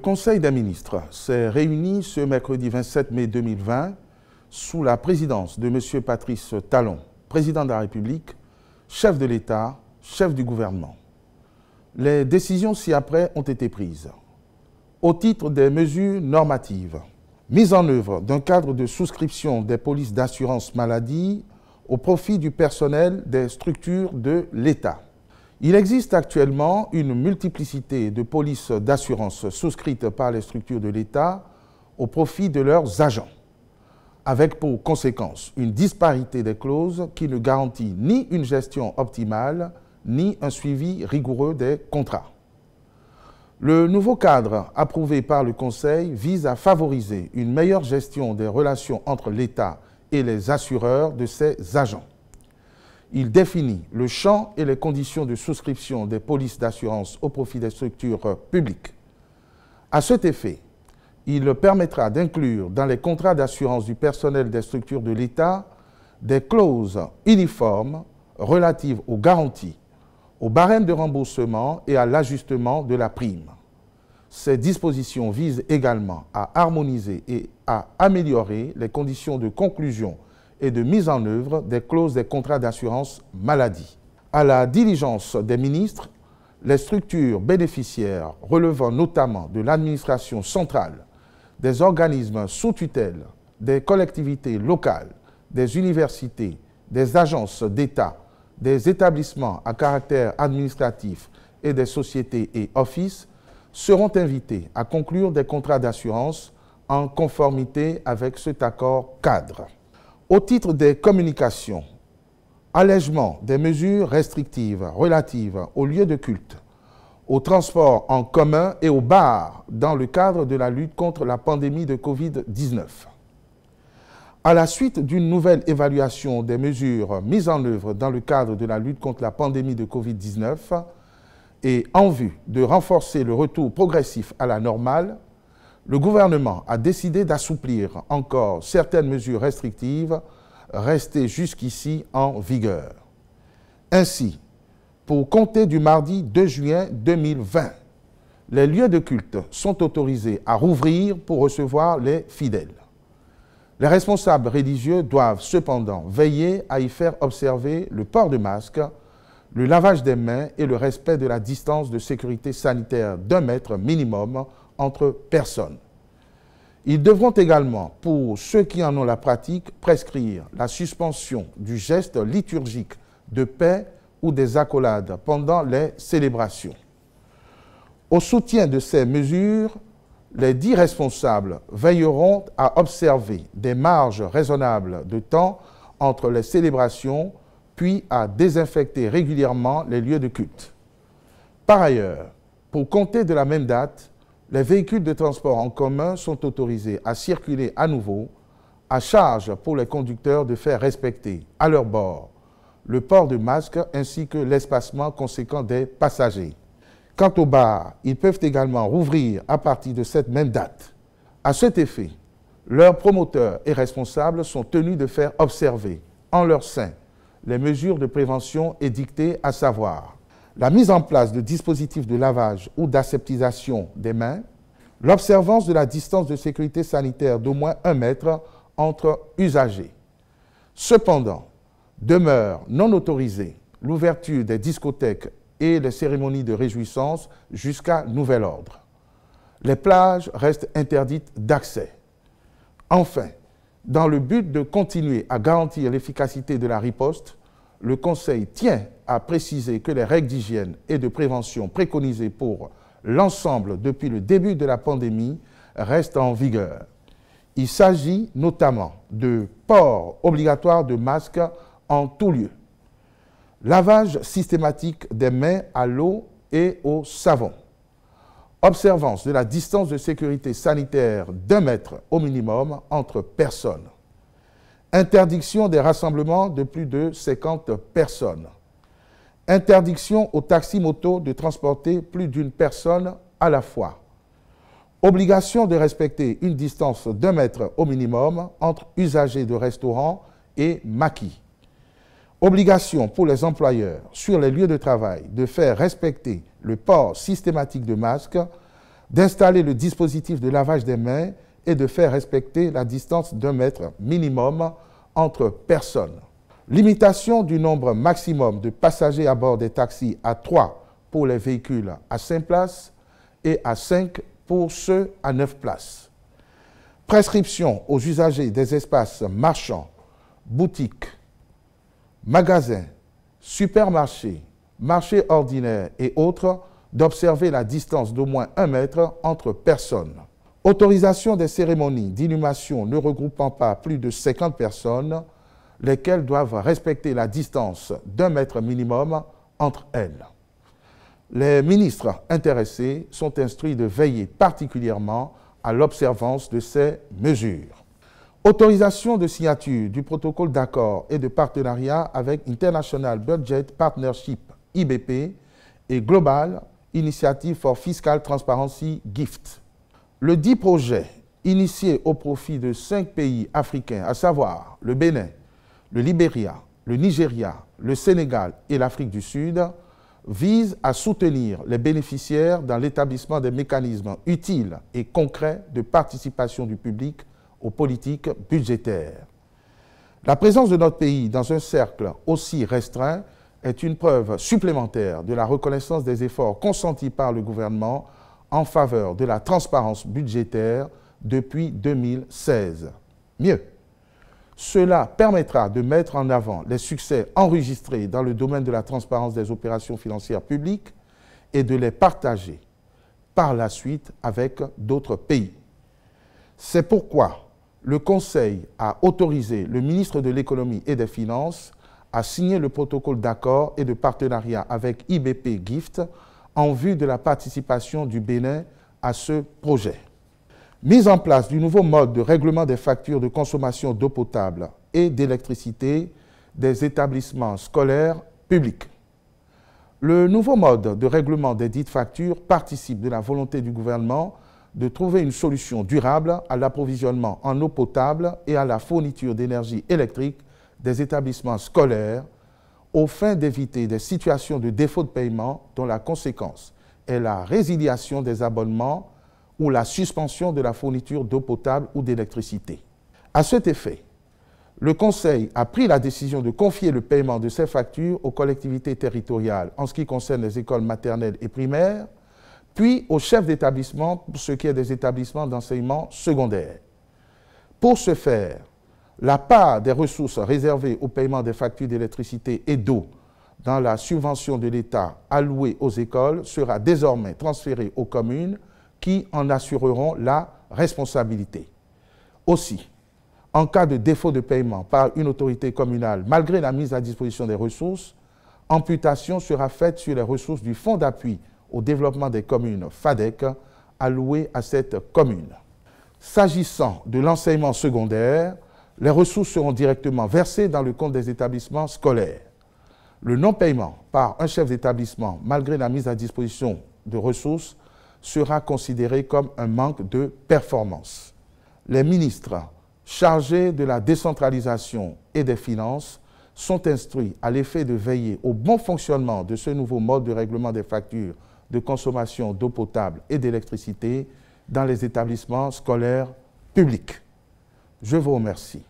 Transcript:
Le Conseil des ministres s'est réuni ce mercredi 27 mai 2020 sous la présidence de M. Patrice Talon, président de la République, chef de l'État, chef du gouvernement. Les décisions ci-après ont été prises. Au titre des mesures normatives, mises en œuvre d'un cadre de souscription des polices d'assurance maladie au profit du personnel des structures de l'État. Il existe actuellement une multiplicité de polices d'assurance souscrites par les structures de l'État au profit de leurs agents, avec pour conséquence une disparité des clauses qui ne garantit ni une gestion optimale, ni un suivi rigoureux des contrats. Le nouveau cadre approuvé par le Conseil vise à favoriser une meilleure gestion des relations entre l'État et les assureurs de ses agents il définit le champ et les conditions de souscription des polices d'assurance au profit des structures publiques. À cet effet, il permettra d'inclure dans les contrats d'assurance du personnel des structures de l'État des clauses uniformes relatives aux garanties, aux barèmes de remboursement et à l'ajustement de la prime. Ces dispositions visent également à harmoniser et à améliorer les conditions de conclusion et de mise en œuvre des clauses des contrats d'assurance maladie. À la diligence des ministres, les structures bénéficiaires relevant notamment de l'administration centrale, des organismes sous tutelle, des collectivités locales, des universités, des agences d'État, des établissements à caractère administratif et des sociétés et offices seront invités à conclure des contrats d'assurance en conformité avec cet accord cadre. Au titre des communications, allègement des mesures restrictives relatives aux lieux de culte, aux transports en commun et aux bars dans le cadre de la lutte contre la pandémie de Covid-19. À la suite d'une nouvelle évaluation des mesures mises en œuvre dans le cadre de la lutte contre la pandémie de Covid-19 et en vue de renforcer le retour progressif à la normale, le gouvernement a décidé d'assouplir encore certaines mesures restrictives restées jusqu'ici en vigueur. Ainsi, pour compter du mardi 2 juin 2020, les lieux de culte sont autorisés à rouvrir pour recevoir les fidèles. Les responsables religieux doivent cependant veiller à y faire observer le port de masque, le lavage des mains et le respect de la distance de sécurité sanitaire d'un mètre minimum entre personnes. Ils devront également, pour ceux qui en ont la pratique, prescrire la suspension du geste liturgique de paix ou des accolades pendant les célébrations. Au soutien de ces mesures, les dix responsables veilleront à observer des marges raisonnables de temps entre les célébrations, puis à désinfecter régulièrement les lieux de culte. Par ailleurs, pour compter de la même date, les véhicules de transport en commun sont autorisés à circuler à nouveau, à charge pour les conducteurs de faire respecter à leur bord le port de masque ainsi que l'espacement conséquent des passagers. Quant aux bars, ils peuvent également rouvrir à partir de cette même date. À cet effet, leurs promoteurs et responsables sont tenus de faire observer en leur sein les mesures de prévention édictées, à savoir la mise en place de dispositifs de lavage ou d'aseptisation des mains, l'observance de la distance de sécurité sanitaire d'au moins un mètre entre usagers. Cependant, demeure non autorisée l'ouverture des discothèques et les cérémonies de réjouissance jusqu'à nouvel ordre. Les plages restent interdites d'accès. Enfin, dans le but de continuer à garantir l'efficacité de la riposte, le Conseil tient a précisé que les règles d'hygiène et de prévention préconisées pour l'ensemble depuis le début de la pandémie restent en vigueur. Il s'agit notamment de port obligatoire de masques en tout lieu, lavage systématique des mains à l'eau et au savon, observance de la distance de sécurité sanitaire d'un mètre au minimum entre personnes, interdiction des rassemblements de plus de 50 personnes, Interdiction aux taxis-motos de transporter plus d'une personne à la fois. Obligation de respecter une distance d'un mètre au minimum entre usagers de restaurants et maquis. Obligation pour les employeurs sur les lieux de travail de faire respecter le port systématique de masques, d'installer le dispositif de lavage des mains et de faire respecter la distance d'un mètre minimum entre personnes. Limitation du nombre maximum de passagers à bord des taxis à 3 pour les véhicules à 5 places et à 5 pour ceux à 9 places. Prescription aux usagers des espaces marchands, boutiques, magasins, supermarchés, marchés ordinaires et autres d'observer la distance d'au moins 1 mètre entre personnes. Autorisation des cérémonies d'inhumation ne regroupant pas plus de 50 personnes lesquelles doivent respecter la distance d'un mètre minimum entre elles. Les ministres intéressés sont instruits de veiller particulièrement à l'observance de ces mesures. Autorisation de signature du protocole d'accord et de partenariat avec International Budget Partnership IBP et Global Initiative for Fiscal Transparency GIFT. Le dit projet, initié au profit de cinq pays africains, à savoir le Bénin, le Libéria, le Nigeria, le Sénégal et l'Afrique du Sud visent à soutenir les bénéficiaires dans l'établissement des mécanismes utiles et concrets de participation du public aux politiques budgétaires. La présence de notre pays dans un cercle aussi restreint est une preuve supplémentaire de la reconnaissance des efforts consentis par le gouvernement en faveur de la transparence budgétaire depuis 2016. Mieux, cela permettra de mettre en avant les succès enregistrés dans le domaine de la transparence des opérations financières publiques et de les partager par la suite avec d'autres pays. C'est pourquoi le Conseil a autorisé le ministre de l'Économie et des Finances à signer le protocole d'accord et de partenariat avec IBP Gift en vue de la participation du Bénin à ce projet. Mise en place du nouveau mode de règlement des factures de consommation d'eau potable et d'électricité des établissements scolaires publics. Le nouveau mode de règlement des dites factures participe de la volonté du gouvernement de trouver une solution durable à l'approvisionnement en eau potable et à la fourniture d'énergie électrique des établissements scolaires au fin d'éviter des situations de défaut de paiement dont la conséquence est la résiliation des abonnements ou la suspension de la fourniture d'eau potable ou d'électricité. À cet effet, le Conseil a pris la décision de confier le paiement de ces factures aux collectivités territoriales en ce qui concerne les écoles maternelles et primaires, puis aux chefs d'établissement pour ce qui est des établissements d'enseignement secondaire. Pour ce faire, la part des ressources réservées au paiement des factures d'électricité et d'eau dans la subvention de l'État allouée aux écoles sera désormais transférée aux communes qui en assureront la responsabilité. Aussi, en cas de défaut de paiement par une autorité communale, malgré la mise à disposition des ressources, amputation sera faite sur les ressources du Fonds d'appui au développement des communes, FADEC, allouées à cette commune. S'agissant de l'enseignement secondaire, les ressources seront directement versées dans le compte des établissements scolaires. Le non-paiement par un chef d'établissement, malgré la mise à disposition de ressources, sera considéré comme un manque de performance. Les ministres chargés de la décentralisation et des finances sont instruits à l'effet de veiller au bon fonctionnement de ce nouveau mode de règlement des factures de consommation d'eau potable et d'électricité dans les établissements scolaires publics. Je vous remercie.